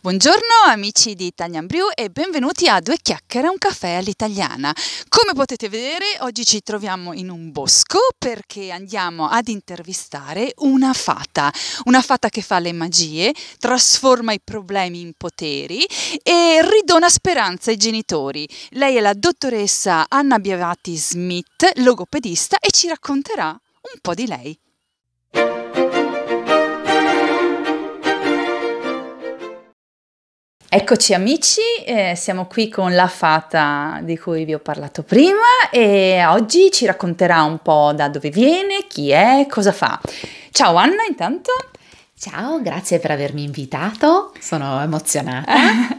Buongiorno amici di Italian Brew e benvenuti a Due Chiacchiere, un caffè all'italiana. Come potete vedere oggi ci troviamo in un bosco perché andiamo ad intervistare una fata, una fata che fa le magie, trasforma i problemi in poteri e ridona speranza ai genitori. Lei è la dottoressa Anna Biavati Smith, logopedista, e ci racconterà un po' di lei. Eccoci amici, eh, siamo qui con la fata di cui vi ho parlato prima e oggi ci racconterà un po' da dove viene, chi è, cosa fa. Ciao Anna intanto. Ciao, grazie per avermi invitato, sono emozionata.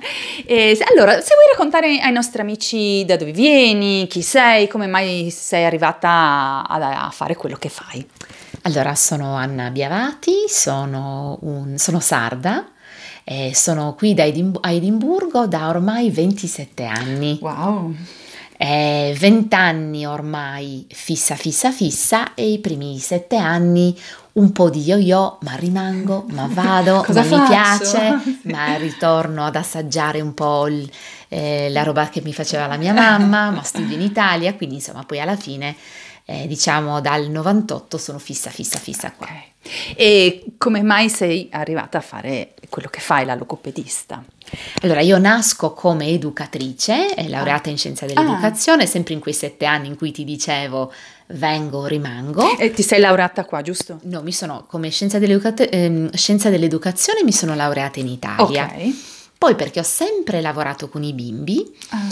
eh, allora, se vuoi raccontare ai nostri amici da dove vieni, chi sei, come mai sei arrivata a, a fare quello che fai. Allora, sono Anna Biavati, sono, un, sono sarda, eh, sono qui da Edimb a Edimburgo da ormai 27 anni. Wow! Eh, 20 anni ormai fissa, fissa, fissa e i primi 7 anni un po' di yo-yo, ma rimango, ma vado, ma mi piace, sì. ma ritorno ad assaggiare un po' il, eh, la roba che mi faceva la mia mamma, ma studio in Italia, quindi insomma poi alla fine eh, diciamo dal 98 sono fissa, fissa, fissa qua. Okay. E come mai sei arrivata a fare quello che fai, la logopedista? Allora, io nasco come educatrice, eh, laureata ah. in scienza ah. dell'educazione, ah. sempre in quei sette anni in cui ti dicevo vengo, rimango. E ti sei laureata qua, giusto? No, mi sono, come scienza, ehm, scienza dell'educazione mi sono laureata in Italia. Ok. Poi perché ho sempre lavorato con i bimbi, ah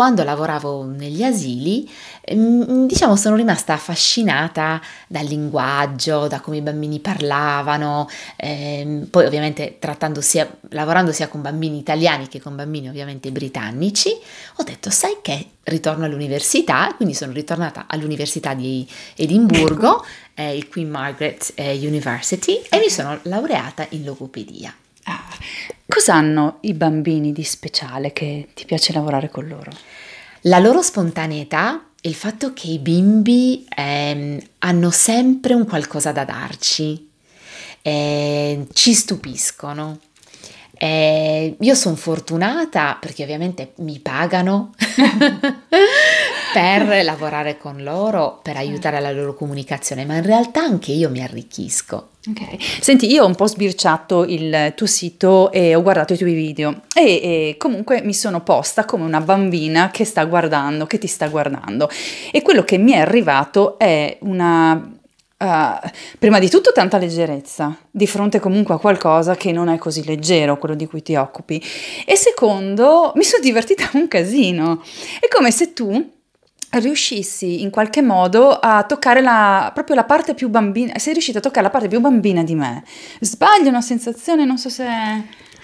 quando lavoravo negli asili, mm, mm, diciamo, sono rimasta affascinata dal linguaggio, da come i bambini parlavano, ehm, poi ovviamente trattando sia, lavorando sia con bambini italiani che con bambini ovviamente britannici, ho detto, sai che ritorno all'università, quindi sono ritornata all'università di Edimburgo, eh, il Queen Margaret eh, University, e mi sono laureata in logopedia. Ah, Cos'hanno i bambini di speciale che ti piace lavorare con loro? La loro spontaneità, il fatto che i bimbi eh, hanno sempre un qualcosa da darci, eh, ci stupiscono. Eh, io sono fortunata perché ovviamente mi pagano per lavorare con loro, per aiutare la loro comunicazione, ma in realtà anche io mi arricchisco. Ok, senti, io ho un po' sbirciato il tuo sito e ho guardato i tuoi video e, e, comunque mi sono posta come una bambina che sta guardando, che ti sta guardando e quello che mi è arrivato è una... Uh, prima di tutto tanta leggerezza di fronte comunque a qualcosa che non è così leggero, quello di cui ti occupi. E secondo, mi sono divertita un casino. È come se tu riuscissi in qualche modo a toccare la, proprio la parte più bambina, sei riuscita a toccare la parte più bambina di me. Sbaglio una sensazione, non so se...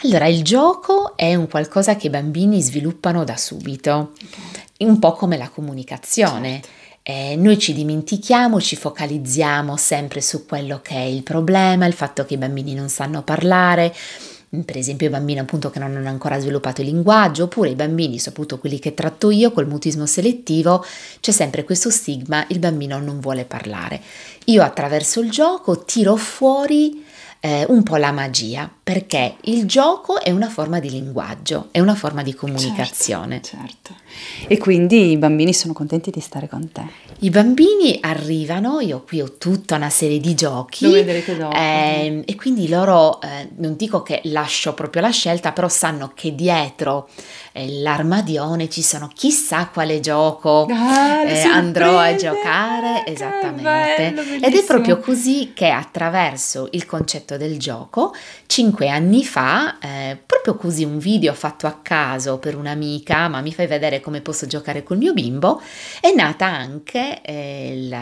Allora, il gioco è un qualcosa che i bambini sviluppano da subito, okay. un po' come la comunicazione. Certo. Eh, noi ci dimentichiamo, ci focalizziamo sempre su quello che è il problema, il fatto che i bambini non sanno parlare, per esempio i bambini appunto che non hanno ancora sviluppato il linguaggio, oppure i bambini, soprattutto quelli che tratto io col mutismo selettivo, c'è sempre questo stigma, il bambino non vuole parlare. Io attraverso il gioco tiro fuori eh, un po' la magia, perché il gioco è una forma di linguaggio, è una forma di certo, comunicazione. Certo, certo. E quindi i bambini sono contenti di stare con te. I bambini arrivano, io qui ho tutta una serie di giochi. Lo vedrete dopo. Ehm, e quindi loro, eh, non dico che lascio proprio la scelta, però sanno che dietro eh, l'armadione ci sono chissà quale gioco ah, eh, andrò a giocare. Ah, esattamente. Bello, Ed è proprio così che attraverso il concetto mercato del gioco, cinque anni fa, eh, proprio così un video fatto a caso per un'amica, ma mi fai vedere come posso giocare col mio bimbo, è nata anche eh, il,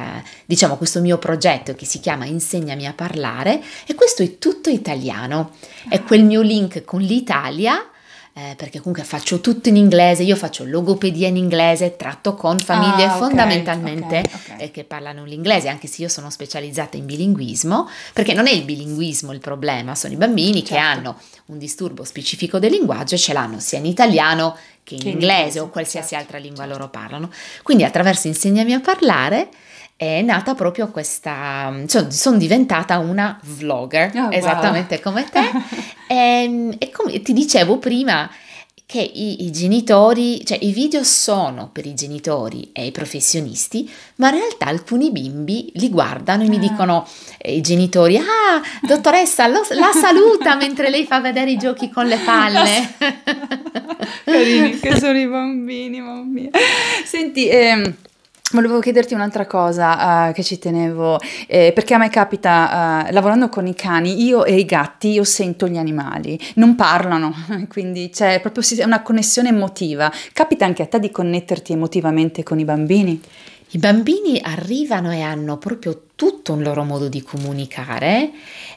diciamo, questo mio progetto che si chiama Insegnami a parlare e questo è tutto italiano. È quel mio link con l'Italia eh, perché comunque faccio tutto in inglese, io faccio logopedia in inglese, tratto con famiglie ah, okay, fondamentalmente okay, okay. Eh, che parlano l'inglese, anche se io sono specializzata in bilinguismo, perché non è il bilinguismo il problema, sono i bambini certo. che hanno un disturbo specifico del linguaggio e ce l'hanno sia in italiano che in, che in inglese, inglese, o qualsiasi certo, altra lingua certo. loro parlano. Quindi attraverso insegnami a parlare è nata proprio questa, cioè, sono diventata una vlogger, oh, esattamente wow. come te. e, ehm, e come ti dicevo prima, che i, i, genitori, cioè i video sono per i genitori e i professionisti, ma in realtà alcuni bimbi li guardano e mi ah. dicono i genitori, ah, dottoressa, lo, la saluta mentre lei fa vedere i giochi con le palle. Carini che sono i bambini, mamma mia. Senti, ehm... Volevo chiederti un'altra cosa uh, che ci tenevo, eh, perché a me capita, uh, lavorando con i cani, io e i gatti, io sento gli animali, non parlano, quindi c'è proprio una connessione emotiva. Capita anche a te di connetterti emotivamente con i bambini? I bambini arrivano e hanno proprio tutto un loro modo di comunicare,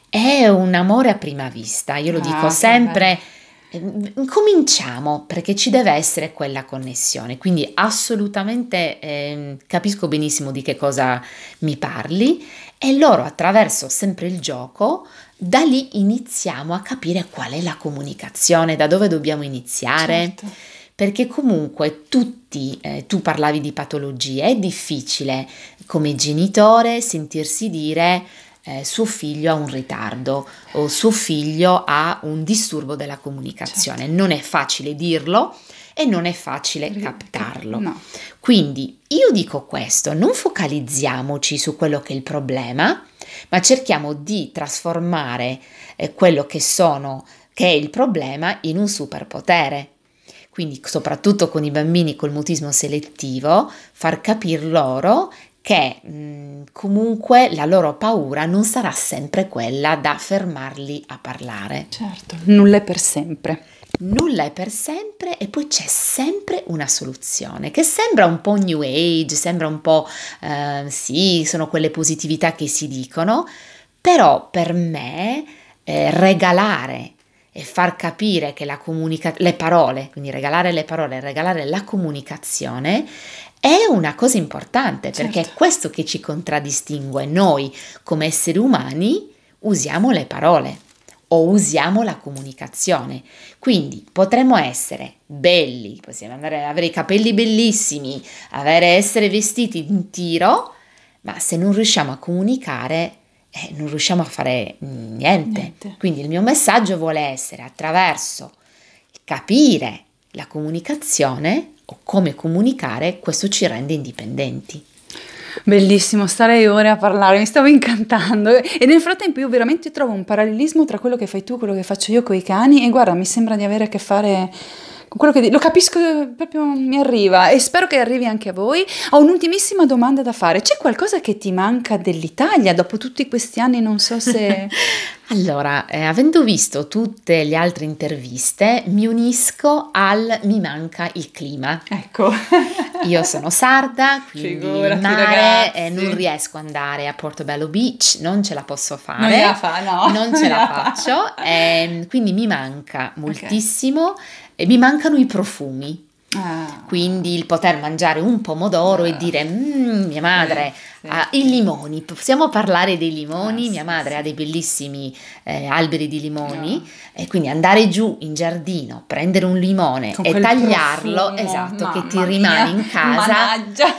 è un amore a prima vista, io lo ah, dico sempre. Bello Ehm, cominciamo perché ci deve essere quella connessione, quindi assolutamente eh, capisco benissimo di che cosa mi parli e loro attraverso sempre il gioco da lì iniziamo a capire qual è la comunicazione, da dove dobbiamo iniziare. Certo. Perché comunque tutti, eh, tu parlavi di patologie, è difficile come genitore sentirsi dire eh, suo figlio ha un ritardo o suo figlio ha un disturbo della comunicazione. Certo. Non è facile dirlo e non è facile R- captarlo. No. Quindi io dico questo, non focalizziamoci su quello che è il problema, ma cerchiamo di trasformare eh, quello che sono che è il problema in un superpotere. Quindi soprattutto con i bambini col mutismo selettivo, far capire loro che mh, mm, comunque la loro paura non sarà sempre quella da fermarli a parlare. Certo, nulla è per sempre. Nulla è per sempre e poi c'è sempre una soluzione che sembra un po' new age, sembra un po' eh, sì, sono quelle positività che si dicono, però per me eh, regalare e far capire che la comunica- le parole, quindi regalare le parole, regalare la comunicazione è una cosa importante certo. perché è certo. questo che ci contraddistingue. Noi come esseri umani usiamo le parole o usiamo la comunicazione. Quindi potremmo essere belli, possiamo andare, ad avere i capelli bellissimi, avere, essere vestiti in tiro, ma se non riusciamo a comunicare eh, non riusciamo a fare mm, niente. niente. Quindi il mio messaggio vuole essere attraverso capire la comunicazione o come comunicare, questo ci rende indipendenti. Bellissimo, starei ore a parlare, mi stavo incantando e nel frattempo io veramente trovo un parallelismo tra quello che fai tu e quello che faccio io con i cani e guarda, mi sembra di avere a che fare quello che lo capisco proprio mi arriva e spero che arrivi anche a voi. Ho un'ultimissima domanda da fare. C'è qualcosa che ti manca dell'Italia dopo tutti questi anni? Non so se Allora, eh, avendo visto tutte le altre interviste, mi unisco al mi manca il clima. Ecco. Io sono sarda, quindi Figurati, mare, eh, non riesco ad andare a Portobello Beach, non ce la posso fare. Non, la fa, no. non ce la faccio, eh, quindi mi manca moltissimo. Okay e mi mancano i profumi. Ah. Quindi il poter mangiare un pomodoro ah. e eh. dire mm, mia madre eh, ha i limoni, possiamo parlare dei limoni, ah, mia madre sì, ha dei bellissimi eh, alberi di limoni no. e quindi andare giù in giardino, prendere un limone Con e tagliarlo, profumo, esatto, che ti rimane mia, in casa. Managgia.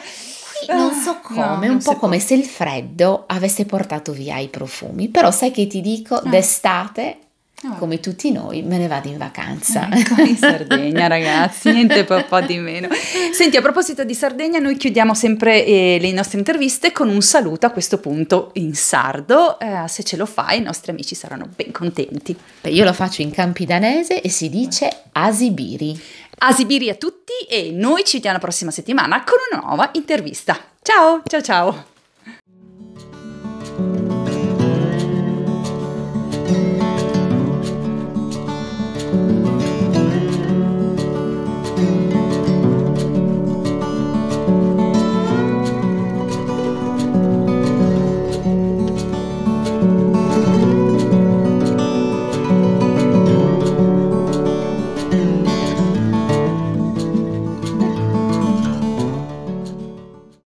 non so come, no, un po' come può. se il freddo avesse portato via i profumi, però sai che ti dico, eh. d'estate Ah. Come tutti noi, me ne vado in vacanza. Ah, ecco, in Sardegna, ragazzi, niente po', po' di meno. Senti, a proposito di Sardegna, noi chiudiamo sempre eh, le nostre interviste con un saluto a questo punto in sardo. Eh, se ce lo fai, i nostri amici saranno ben contenti. Beh, io lo faccio in campidanese e si dice Asibiri. Asibiri a tutti e noi ci vediamo la prossima settimana con una nuova intervista. Ciao, ciao, ciao.